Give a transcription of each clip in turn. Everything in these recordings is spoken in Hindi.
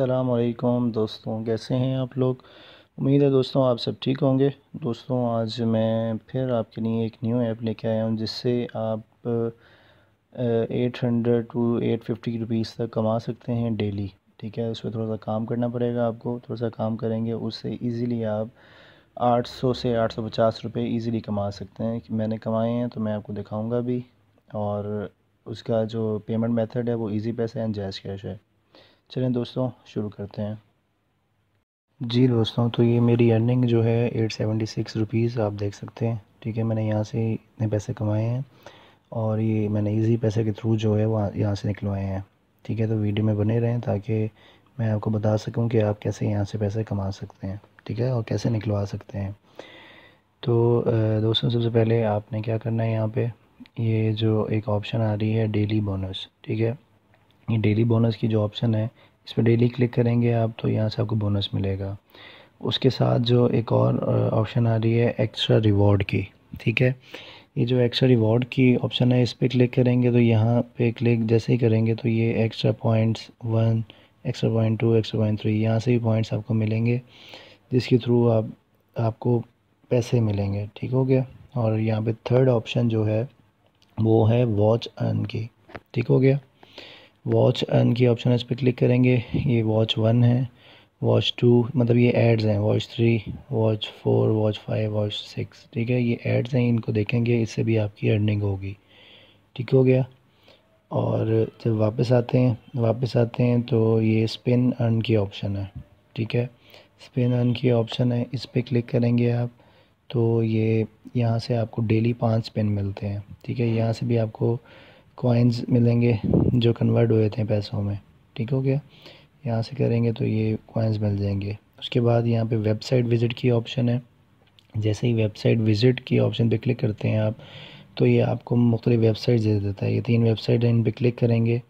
असलकम दोस्तों कैसे हैं आप लोग उम्मीद है दोस्तों आप सब ठीक होंगे दोस्तों आज मैं फिर आपके लिए एक न्यू ऐप लेके आया हूँ जिससे आप eight hundred to eight fifty rupees तक कमा सकते हैं डेली ठीक है उसमें थोड़ा सा काम करना पड़ेगा आपको थोड़ा सा काम करेंगे उससे इजीली आप 800 से 850 रुपये इजीली कमा सकते हैं मैंने कमाए हैं तो मैं आपको दिखाऊँगा भी और उसका जो पेमेंट मेथड है वो ईज़ी पैसा एंड जैश कैश है चलें दोस्तों शुरू करते हैं जी दोस्तों तो ये मेरी अर्निंग जो है एट सेवेंटी सिक्स रुपीज़ आप देख सकते हैं ठीक है मैंने यहाँ से इतने पैसे कमाए हैं और ये मैंने इजी पैसे के थ्रू जो है वो यहाँ से निकलवाए हैं ठीक है तो वीडियो में बने रहें ताकि मैं आपको बता सकूं कि आप कैसे यहाँ से पैसे कमा सकते हैं ठीक है और कैसे निकलवा सकते हैं तो दोस्तों सबसे पहले आपने क्या करना है यहाँ पर ये जो एक ऑप्शन आ रही है डेली बोनस ठीक है ये डेली बोनस की जो ऑप्शन है इस पर डेली क्लिक करेंगे आप तो यहाँ से आपको बोनस मिलेगा उसके साथ जो एक और ऑप्शन आ रही है एक्स्ट्रा रिवॉर्ड की ठीक है ये जो एक्स्ट्रा रिवॉर्ड की ऑप्शन है इस पर क्लिक करेंगे तो यहाँ पे क्लिक जैसे ही करेंगे तो ये extra points one extra point two extra point three यहाँ से भी पॉइंट्स आपको मिलेंगे जिसके थ्रू आप आपको पैसे मिलेंगे ठीक हो गया और यहाँ पे थर्ड ऑप्शन जो है वो है वॉच अर्न की ठीक हो गया वॉच अन की ऑप्शन है इस पर क्लिक करेंगे ये वॉच वन है वॉच टू मतलब ये एड्स हैं watch three watch four watch five watch six ठीक है ये एड्स हैं इनको देखेंगे इससे भी आपकी अर्निंग होगी ठीक हो गया और जब वापस आते हैं वापस आते हैं तो ये स्पिन अर्न की ऑप्शन है ठीक है स्पिन अर्न की ऑप्शन है इस पर क्लिक करेंगे आप तो ये यहाँ से आपको डेली पाँच स्पिन मिलते हैं ठीक है यहाँ से भी आपको कॉइन्स मिलेंगे जो कन्वर्ट हुए थे पैसों में ठीक हो गया यहाँ से करेंगे तो ये कॉइन्स मिल जाएंगे उसके बाद यहाँ पे वेबसाइट विज़िट की ऑप्शन है जैसे ही वेबसाइट विज़िट की ऑप्शन पे क्लिक करते हैं आप तो ये आपको मुख्तलि वेबसाइट दे देता है ये तीन वेबसाइट हैं इन पर क्लिक करेंगे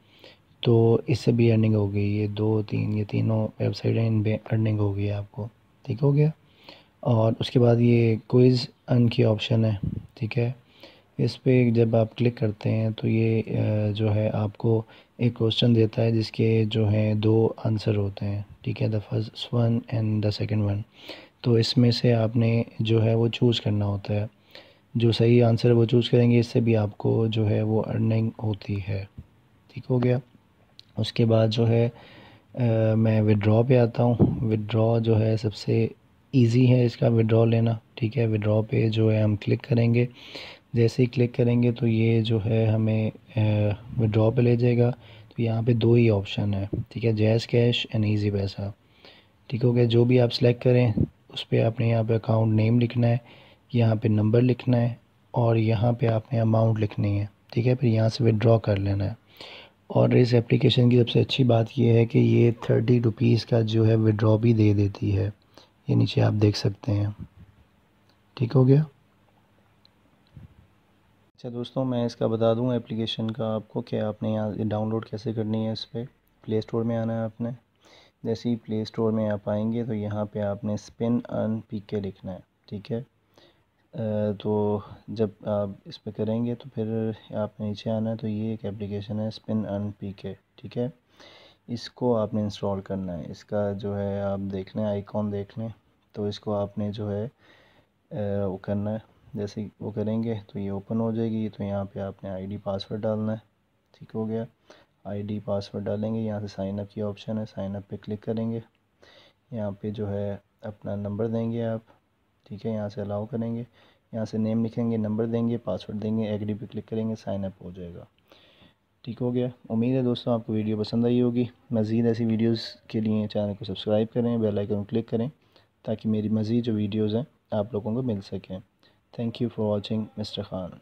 तो इससे भी अर्निंग होगी ये दो तीन ये तीनों वेबसाइट हैं इन पर अर्निंग हो गई आपको ठीक हो गया और उसके बाद ये क्विज़ अन की ऑप्शन है ठीक है इस पर जब आप क्लिक करते हैं तो ये जो है आपको एक क्वेश्चन देता है जिसके जो है दो आंसर होते हैं ठीक है the first one and the second one तो इसमें से आपने जो है वो चूज़ करना होता है जो सही आंसर है वो चूज़ करेंगे इससे भी आपको जो है वो अर्निंग होती है ठीक हो गया उसके बाद जो है आ, मैं विड्रॉ पे आता हूँ विड्रॉ जो है सबसे इजी है इसका विड्रॉ लेना ठीक है विड्रॉ पे जो है हम क्लिक करेंगे जैसे ही क्लिक करेंगे तो ये जो है हमें विड्रॉ पे ले जाएगा तो यहाँ पे दो ही ऑप्शन है ठीक है जैज़ कैश एंड ईजी पैसा ठीक हो गया जो भी आप सेलेक्ट करें उस पर आपने यहाँ पे अकाउंट नेम लिखना है यहाँ पे नंबर लिखना है और यहाँ पे आपने अमाउंट लिखनी है ठीक है फिर यहाँ से विड्रॉ कर लेना है और इस एप्लीकेशन की सबसे अच्छी बात यह है कि ये थर्टी रुपीज़ का जो है विड्रॉ भी दे देती है ये नीचे आप देख सकते हैं ठीक हो गया अच्छा दोस्तों मैं इसका बता दूं एप्लीकेशन का आपको कि आपने यहाँ डाउनलोड कैसे करनी है इस पर प्ले स्टोर में आना है आपने जैसे ही प्ले स्टोर में आप आएंगे तो यहाँ पे आपने स्पिन अन पी के लिखना है ठीक है तो जब आप इस पर करेंगे तो फिर आप नीचे आना है तो ये एक एप्लीकेशन है स्पिन अन पी के ठीक है इसको आपने इंस्टॉल करना है इसका जो है आप देख लें आइकॉन देख लें तो इसको आपने जो है वो करना है जैसे वो करेंगे तो ये ओपन हो जाएगी तो यहाँ पे आपने आईडी पासवर्ड डालना है ठीक हो गया आईडी पासवर्ड डालेंगे यहाँ से साइन अप की ऑप्शन है साइन अप पे क्लिक करेंगे यहाँ पे जो है अपना नंबर देंगे आप ठीक है यहाँ से अलाउ करेंगे यहाँ से नेम लिखेंगे नंबर देंगे पासवर्ड देंगे एग्री पे क्लिक करेंगे साइन अप हो जाएगा ठीक हो गया उम्मीद है दोस्तों आपको वीडियो पसंद आई होगी मज़ीद ऐसी वीडियोज़ के लिए चैनल को सब्सक्राइब करें बेल आइकन क्लिक करें ताकि मेरी मज़ीद जो वीडियोज़ हैं आप लोगों को मिल सकें Thank you for watching Mr. Khan.